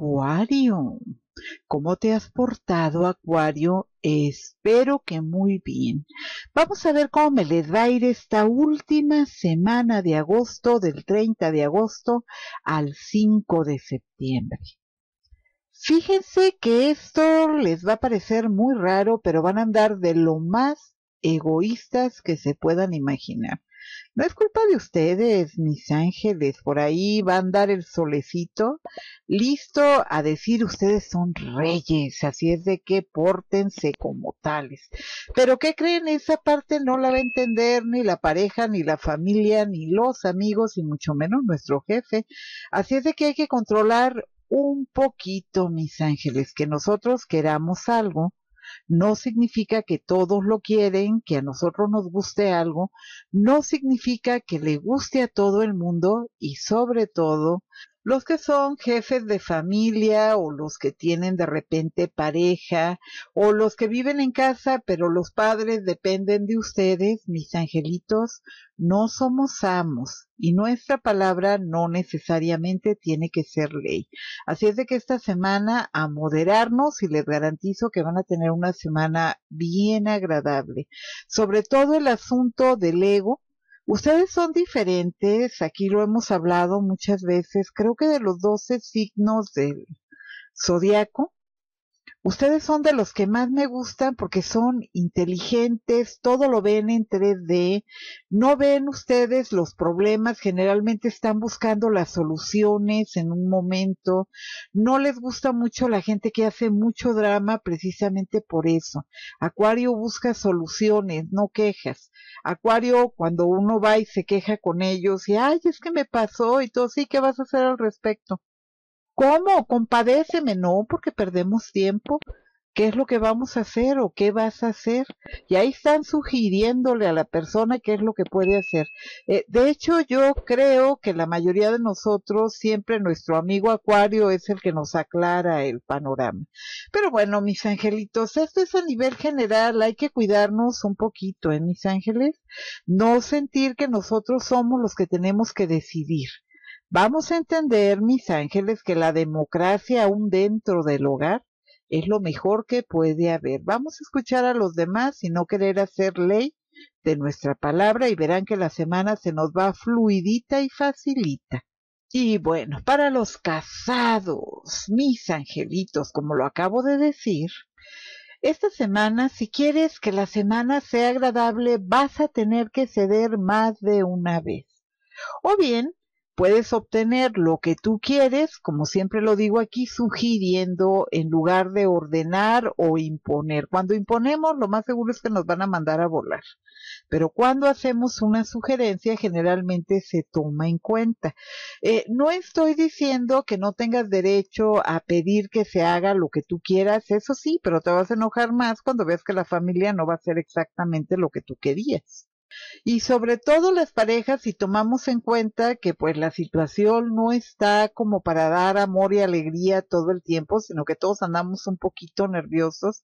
Acuario. ¿Cómo te has portado, Acuario? Espero que muy bien. Vamos a ver cómo me les va a ir esta última semana de agosto, del 30 de agosto al 5 de septiembre. Fíjense que esto les va a parecer muy raro, pero van a andar de lo más egoístas que se puedan imaginar. No es culpa de ustedes, mis ángeles, por ahí va a andar el solecito, listo a decir ustedes son reyes, así es de que pórtense como tales. Pero ¿qué creen? Esa parte no la va a entender ni la pareja, ni la familia, ni los amigos, y mucho menos nuestro jefe. Así es de que hay que controlar un poquito, mis ángeles, que nosotros queramos algo no significa que todos lo quieren, que a nosotros nos guste algo, no significa que le guste a todo el mundo y sobre todo los que son jefes de familia o los que tienen de repente pareja o los que viven en casa pero los padres dependen de ustedes, mis angelitos, no somos amos y nuestra palabra no necesariamente tiene que ser ley. Así es de que esta semana a moderarnos y les garantizo que van a tener una semana bien agradable. Sobre todo el asunto del ego, Ustedes son diferentes, aquí lo hemos hablado muchas veces, creo que de los 12 signos del zodiaco, Ustedes son de los que más me gustan porque son inteligentes, todo lo ven en 3D, no ven ustedes los problemas, generalmente están buscando las soluciones en un momento, no les gusta mucho la gente que hace mucho drama precisamente por eso. Acuario busca soluciones, no quejas. Acuario cuando uno va y se queja con ellos y, ay, es que me pasó y todo, sí, ¿qué vas a hacer al respecto? ¿Cómo? Compadéceme, no, porque perdemos tiempo. ¿Qué es lo que vamos a hacer o qué vas a hacer? Y ahí están sugiriéndole a la persona qué es lo que puede hacer. Eh, de hecho, yo creo que la mayoría de nosotros, siempre nuestro amigo Acuario es el que nos aclara el panorama. Pero bueno, mis angelitos, esto es a nivel general, hay que cuidarnos un poquito, ¿eh, mis ángeles? No sentir que nosotros somos los que tenemos que decidir Vamos a entender, mis ángeles, que la democracia aún dentro del hogar es lo mejor que puede haber. Vamos a escuchar a los demás y no querer hacer ley de nuestra palabra y verán que la semana se nos va fluidita y facilita. Y bueno, para los casados, mis angelitos, como lo acabo de decir, esta semana, si quieres que la semana sea agradable, vas a tener que ceder más de una vez. O bien, puedes obtener lo que tú quieres, como siempre lo digo aquí, sugiriendo en lugar de ordenar o imponer. Cuando imponemos, lo más seguro es que nos van a mandar a volar. Pero cuando hacemos una sugerencia, generalmente se toma en cuenta. Eh, no estoy diciendo que no tengas derecho a pedir que se haga lo que tú quieras, eso sí, pero te vas a enojar más cuando veas que la familia no va a hacer exactamente lo que tú querías y sobre todo las parejas si tomamos en cuenta que pues la situación no está como para dar amor y alegría todo el tiempo, sino que todos andamos un poquito nerviosos,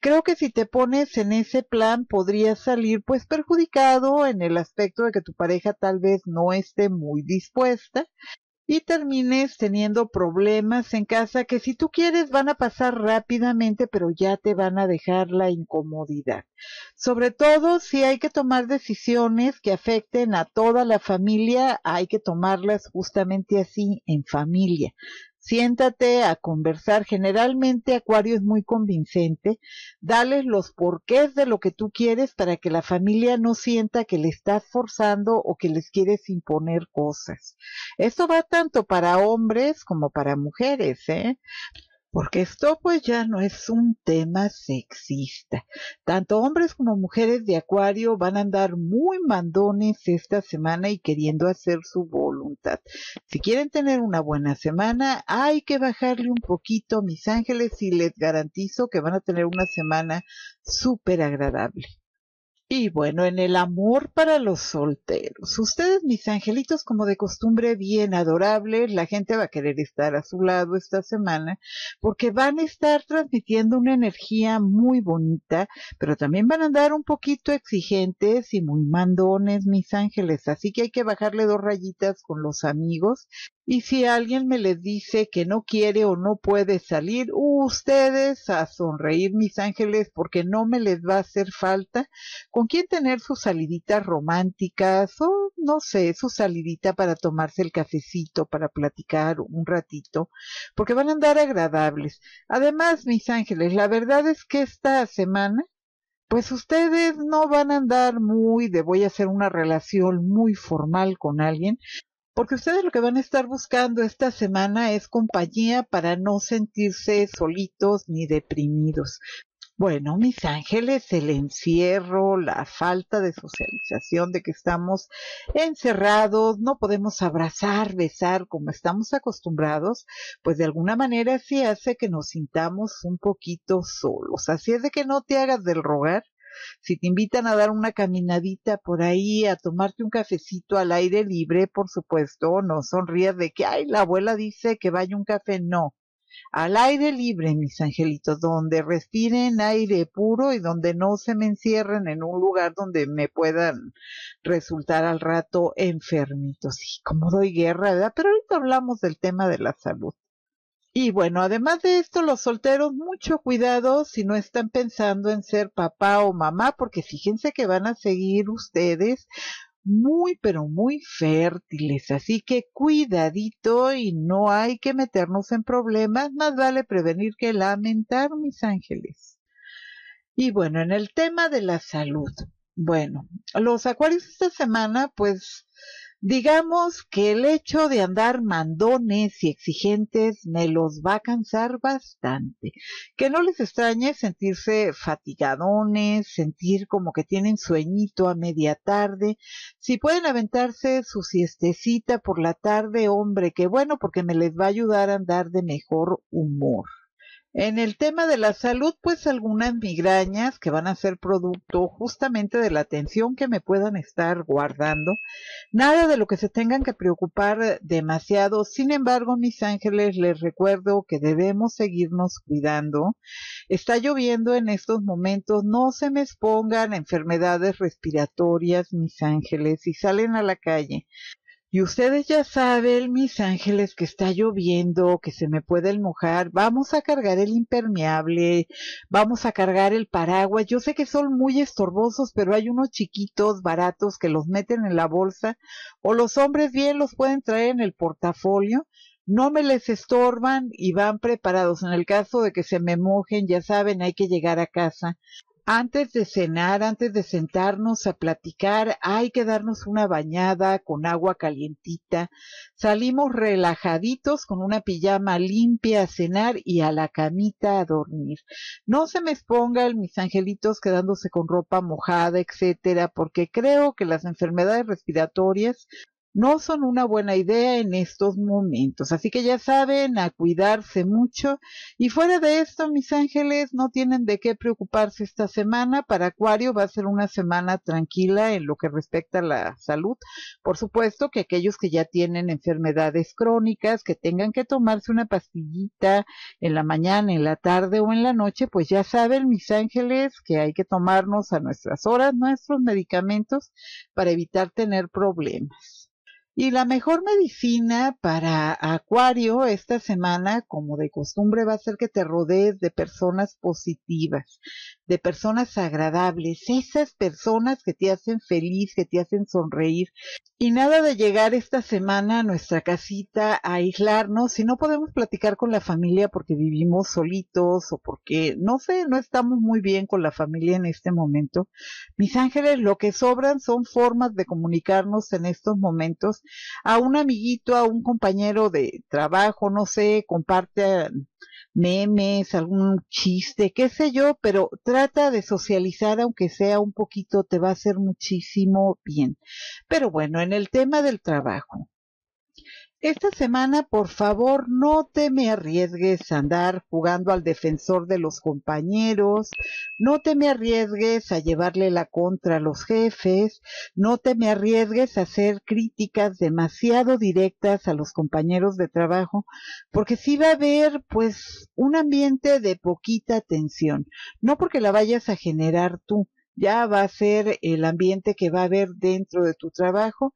creo que si te pones en ese plan podrías salir pues perjudicado en el aspecto de que tu pareja tal vez no esté muy dispuesta y termines teniendo problemas en casa que si tú quieres van a pasar rápidamente, pero ya te van a dejar la incomodidad. Sobre todo si hay que tomar decisiones que afecten a toda la familia, hay que tomarlas justamente así en familia siéntate a conversar. Generalmente Acuario es muy convincente. Dales los porqués de lo que tú quieres para que la familia no sienta que le estás forzando o que les quieres imponer cosas. Esto va tanto para hombres como para mujeres, ¿eh? porque esto pues ya no es un tema sexista. Tanto hombres como mujeres de Acuario van a andar muy mandones esta semana y queriendo hacer su voluntad. Si quieren tener una buena semana, hay que bajarle un poquito, mis ángeles, y les garantizo que van a tener una semana súper agradable. Y bueno, en el amor para los solteros. Ustedes, mis angelitos, como de costumbre, bien adorables, la gente va a querer estar a su lado esta semana porque van a estar transmitiendo una energía muy bonita, pero también van a andar un poquito exigentes y muy mandones, mis ángeles. Así que hay que bajarle dos rayitas con los amigos. Y si alguien me les dice que no quiere o no puede salir, ustedes a sonreír, mis ángeles, porque no me les va a hacer falta con quién tener sus saliditas románticas o no sé, su salidita para tomarse el cafecito, para platicar un ratito, porque van a andar agradables. Además, mis ángeles, la verdad es que esta semana, pues ustedes no van a andar muy de voy a hacer una relación muy formal con alguien, porque ustedes lo que van a estar buscando esta semana es compañía para no sentirse solitos ni deprimidos. Bueno, mis ángeles, el encierro, la falta de socialización de que estamos encerrados, no podemos abrazar, besar como estamos acostumbrados, pues de alguna manera sí hace que nos sintamos un poquito solos. Así es de que no te hagas del rogar. Si te invitan a dar una caminadita por ahí, a tomarte un cafecito al aire libre, por supuesto, no sonrías de que, ay, la abuela dice que vaya un café. No, al aire libre, mis angelitos, donde respiren aire puro y donde no se me encierren en un lugar donde me puedan resultar al rato enfermitos. Y como doy guerra, ¿verdad? Pero ahorita hablamos del tema de la salud. Y bueno, además de esto, los solteros, mucho cuidado si no están pensando en ser papá o mamá, porque fíjense que van a seguir ustedes muy pero muy fértiles, así que cuidadito y no hay que meternos en problemas, más vale prevenir que lamentar, mis ángeles. Y bueno, en el tema de la salud. Bueno, los acuarios esta semana pues Digamos que el hecho de andar mandones y exigentes me los va a cansar bastante. Que no les extrañe sentirse fatigadones, sentir como que tienen sueñito a media tarde. Si pueden aventarse su siestecita por la tarde, hombre, qué bueno, porque me les va a ayudar a andar de mejor humor. En el tema de la salud, pues algunas migrañas que van a ser producto justamente de la atención que me puedan estar guardando. Nada de lo que se tengan que preocupar eh, demasiado. Sin embargo, mis ángeles, les recuerdo que debemos seguirnos cuidando. Está lloviendo en estos momentos. No se me expongan enfermedades respiratorias, mis ángeles, si salen a la calle. Y ustedes ya saben, mis ángeles, que está lloviendo, que se me puede mojar. Vamos a cargar el impermeable, vamos a cargar el paraguas. Yo sé que son muy estorbosos, pero hay unos chiquitos, baratos, que los meten en la bolsa. O los hombres bien los pueden traer en el portafolio. No me les estorban y van preparados. En el caso de que se me mojen, ya saben, hay que llegar a casa antes de cenar, antes de sentarnos a platicar, hay que darnos una bañada con agua calientita. Salimos relajaditos con una pijama limpia a cenar y a la camita a dormir. No se me expongan mis angelitos quedándose con ropa mojada, etcétera, porque creo que las enfermedades respiratorias no son una buena idea en estos momentos. Así que ya saben, a cuidarse mucho. Y fuera de esto, mis ángeles, no tienen de qué preocuparse esta semana. Para Acuario va a ser una semana tranquila en lo que respecta a la salud. Por supuesto que aquellos que ya tienen enfermedades crónicas, que tengan que tomarse una pastillita en la mañana, en la tarde o en la noche, pues ya saben, mis ángeles, que hay que tomarnos a nuestras horas nuestros medicamentos para evitar tener problemas. Y la mejor medicina para Acuario esta semana, como de costumbre, va a ser que te rodees de personas positivas, de personas agradables, esas personas que te hacen feliz, que te hacen sonreír. Y nada de llegar esta semana a nuestra casita a aislarnos si no podemos platicar con la familia porque vivimos solitos o porque, no sé, no estamos muy bien con la familia en este momento. Mis ángeles, lo que sobran son formas de comunicarnos en estos momentos a un amiguito, a un compañero de trabajo, no sé, comparte memes, algún chiste, qué sé yo, pero trata de socializar aunque sea un poquito, te va a hacer muchísimo bien. Pero bueno, en el tema del trabajo, esta semana, por favor, no te me arriesgues a andar jugando al defensor de los compañeros, no te me arriesgues a llevarle la contra a los jefes, no te me arriesgues a hacer críticas demasiado directas a los compañeros de trabajo, porque sí va a haber, pues, un ambiente de poquita tensión, no porque la vayas a generar tú, ya va a ser el ambiente que va a haber dentro de tu trabajo,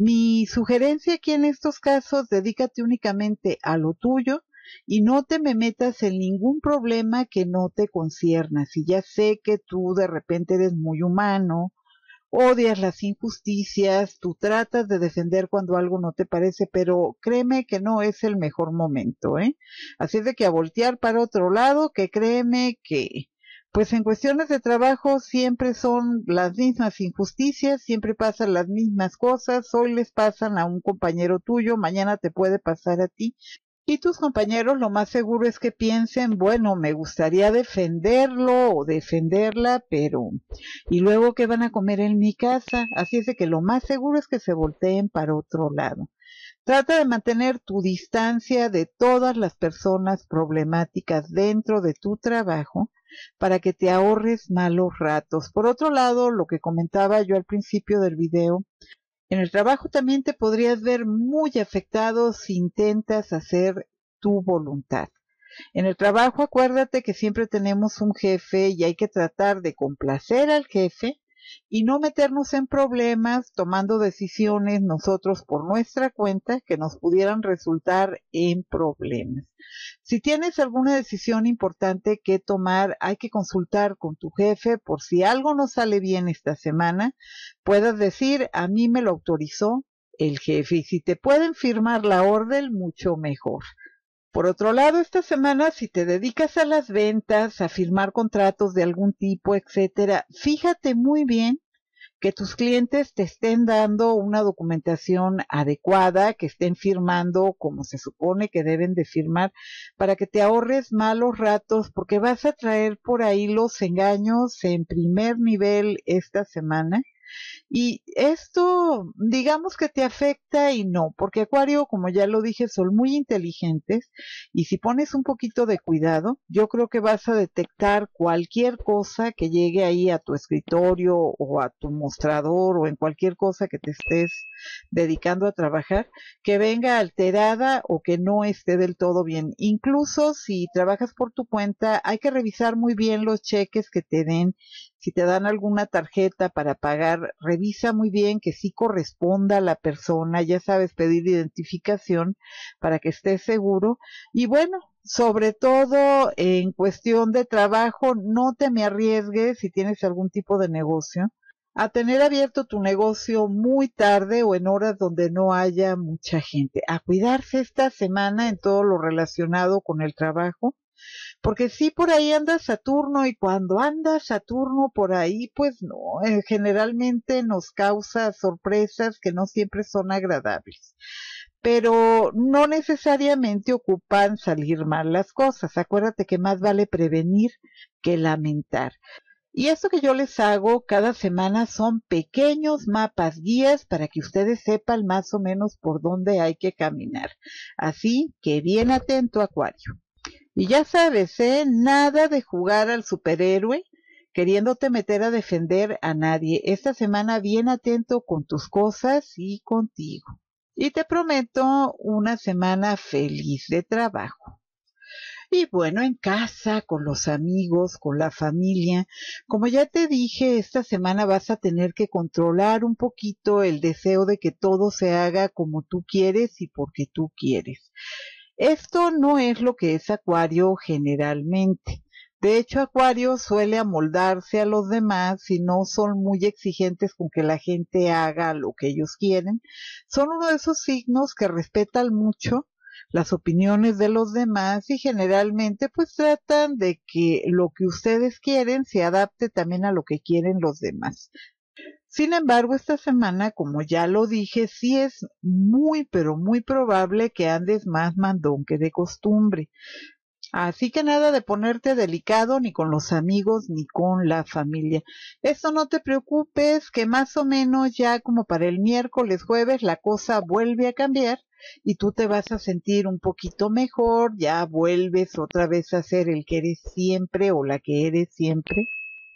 mi sugerencia aquí en estos casos, dedícate únicamente a lo tuyo y no te me metas en ningún problema que no te concierna. Si ya sé que tú de repente eres muy humano, odias las injusticias, tú tratas de defender cuando algo no te parece, pero créeme que no es el mejor momento, ¿eh? Así es de que a voltear para otro lado, que créeme que pues en cuestiones de trabajo siempre son las mismas injusticias, siempre pasan las mismas cosas, hoy les pasan a un compañero tuyo, mañana te puede pasar a ti. Y tus compañeros lo más seguro es que piensen, bueno, me gustaría defenderlo o defenderla, pero ¿y luego qué van a comer en mi casa? Así es de que lo más seguro es que se volteen para otro lado. Trata de mantener tu distancia de todas las personas problemáticas dentro de tu trabajo para que te ahorres malos ratos. Por otro lado, lo que comentaba yo al principio del video, en el trabajo también te podrías ver muy afectado si intentas hacer tu voluntad. En el trabajo acuérdate que siempre tenemos un jefe y hay que tratar de complacer al jefe y no meternos en problemas tomando decisiones nosotros por nuestra cuenta que nos pudieran resultar en problemas. Si tienes alguna decisión importante que tomar, hay que consultar con tu jefe por si algo no sale bien esta semana, puedas decir, a mí me lo autorizó el jefe y si te pueden firmar la orden, mucho mejor. Por otro lado, esta semana, si te dedicas a las ventas, a firmar contratos de algún tipo, etcétera, fíjate muy bien que tus clientes te estén dando una documentación adecuada, que estén firmando como se supone que deben de firmar, para que te ahorres malos ratos, porque vas a traer por ahí los engaños en primer nivel esta semana y esto, digamos que te afecta y no, porque Acuario, como ya lo dije, son muy inteligentes y si pones un poquito de cuidado, yo creo que vas a detectar cualquier cosa que llegue ahí a tu escritorio o a tu mostrador o en cualquier cosa que te estés dedicando a trabajar, que venga alterada o que no esté del todo bien. Incluso si trabajas por tu cuenta, hay que revisar muy bien los cheques que te den si te dan alguna tarjeta para pagar, revisa muy bien que sí corresponda a la persona, ya sabes, pedir identificación para que estés seguro. Y bueno, sobre todo en cuestión de trabajo, no te me arriesgues si tienes algún tipo de negocio a tener abierto tu negocio muy tarde o en horas donde no haya mucha gente, a cuidarse esta semana en todo lo relacionado con el trabajo porque si por ahí anda Saturno y cuando anda Saturno por ahí, pues no, eh, generalmente nos causa sorpresas que no siempre son agradables. Pero no necesariamente ocupan salir mal las cosas. Acuérdate que más vale prevenir que lamentar. Y esto que yo les hago cada semana son pequeños mapas guías para que ustedes sepan más o menos por dónde hay que caminar. Así que bien atento, Acuario. Y ya sabes, ¿eh? Nada de jugar al superhéroe queriéndote meter a defender a nadie. Esta semana bien atento con tus cosas y contigo. Y te prometo una semana feliz de trabajo. Y bueno, en casa, con los amigos, con la familia. Como ya te dije, esta semana vas a tener que controlar un poquito el deseo de que todo se haga como tú quieres y porque tú quieres. Esto no es lo que es Acuario generalmente. De hecho, Acuario suele amoldarse a los demás y no son muy exigentes con que la gente haga lo que ellos quieren. Son uno de esos signos que respetan mucho las opiniones de los demás y generalmente pues tratan de que lo que ustedes quieren se adapte también a lo que quieren los demás. Sin embargo, esta semana, como ya lo dije, sí es muy, pero muy probable que andes más mandón que de costumbre. Así que nada de ponerte delicado ni con los amigos ni con la familia. Eso no te preocupes, que más o menos ya como para el miércoles, jueves, la cosa vuelve a cambiar y tú te vas a sentir un poquito mejor, ya vuelves otra vez a ser el que eres siempre o la que eres siempre.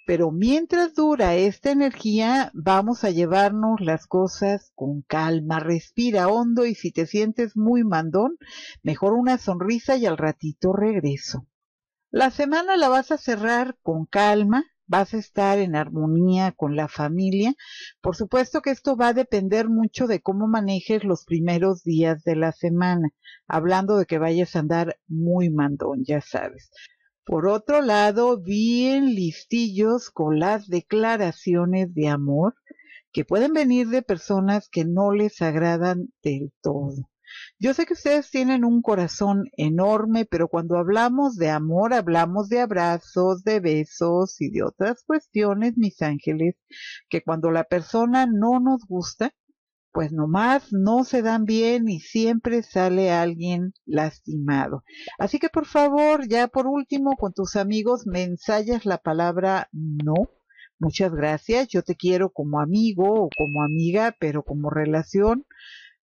Pero mientras dura esta energía, vamos a llevarnos las cosas con calma. Respira hondo y si te sientes muy mandón, mejor una sonrisa y al ratito regreso. La semana la vas a cerrar con calma, vas a estar en armonía con la familia. Por supuesto que esto va a depender mucho de cómo manejes los primeros días de la semana, hablando de que vayas a andar muy mandón, ya sabes. Por otro lado, bien listillos con las declaraciones de amor que pueden venir de personas que no les agradan del todo. Yo sé que ustedes tienen un corazón enorme, pero cuando hablamos de amor, hablamos de abrazos, de besos y de otras cuestiones, mis ángeles, que cuando la persona no nos gusta, pues nomás no se dan bien y siempre sale alguien lastimado. Así que por favor, ya por último, con tus amigos me ensayas la palabra no. Muchas gracias, yo te quiero como amigo o como amiga, pero como relación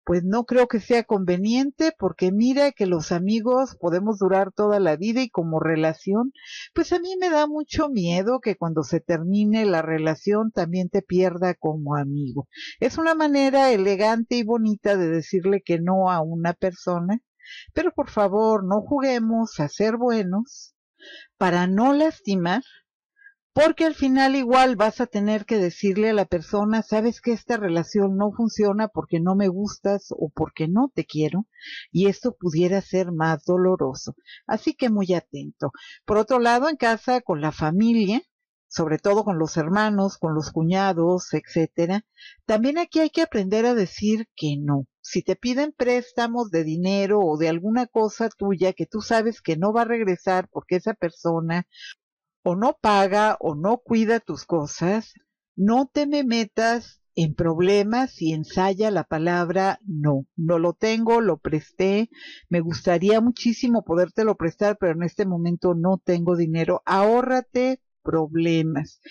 pues no creo que sea conveniente porque mira que los amigos podemos durar toda la vida y como relación, pues a mí me da mucho miedo que cuando se termine la relación también te pierda como amigo. Es una manera elegante y bonita de decirle que no a una persona, pero por favor no juguemos a ser buenos para no lastimar porque al final igual vas a tener que decirle a la persona, sabes que esta relación no funciona porque no me gustas o porque no te quiero, y esto pudiera ser más doloroso. Así que muy atento. Por otro lado, en casa con la familia, sobre todo con los hermanos, con los cuñados, etcétera, también aquí hay que aprender a decir que no. Si te piden préstamos de dinero o de alguna cosa tuya que tú sabes que no va a regresar porque esa persona o no paga o no cuida tus cosas, no te me metas en problemas y ensaya la palabra no. No lo tengo, lo presté, me gustaría muchísimo podértelo prestar, pero en este momento no tengo dinero. Ahórrate problemas.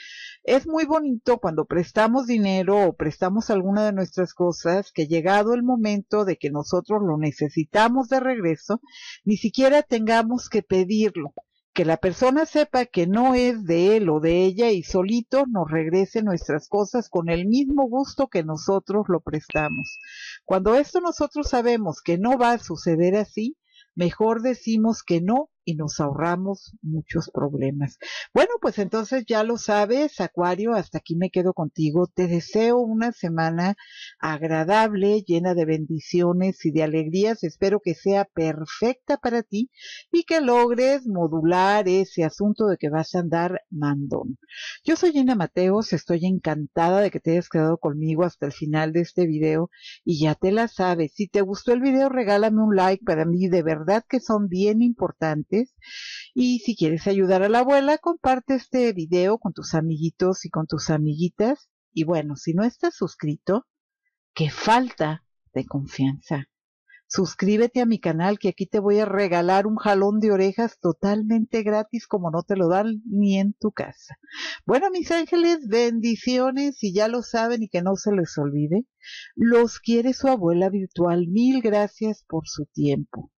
Es muy bonito cuando prestamos dinero o prestamos alguna de nuestras cosas que llegado el momento de que nosotros lo necesitamos de regreso, ni siquiera tengamos que pedirlo que la persona sepa que no es de él o de ella y solito nos regrese nuestras cosas con el mismo gusto que nosotros lo prestamos. Cuando esto nosotros sabemos que no va a suceder así, mejor decimos que no y nos ahorramos muchos problemas. Bueno, pues entonces ya lo sabes, Acuario, hasta aquí me quedo contigo. Te deseo una semana agradable, llena de bendiciones y de alegrías. Espero que sea perfecta para ti y que logres modular ese asunto de que vas a andar mandón. Yo soy Gina Mateos, estoy encantada de que te hayas quedado conmigo hasta el final de este video y ya te la sabes. Si te gustó el video, regálame un like. Para mí de verdad que son bien importantes y si quieres ayudar a la abuela, comparte este video con tus amiguitos y con tus amiguitas. Y bueno, si no estás suscrito, qué falta de confianza. Suscríbete a mi canal que aquí te voy a regalar un jalón de orejas totalmente gratis como no te lo dan ni en tu casa. Bueno, mis ángeles, bendiciones y ya lo saben y que no se les olvide. Los quiere su abuela virtual. Mil gracias por su tiempo.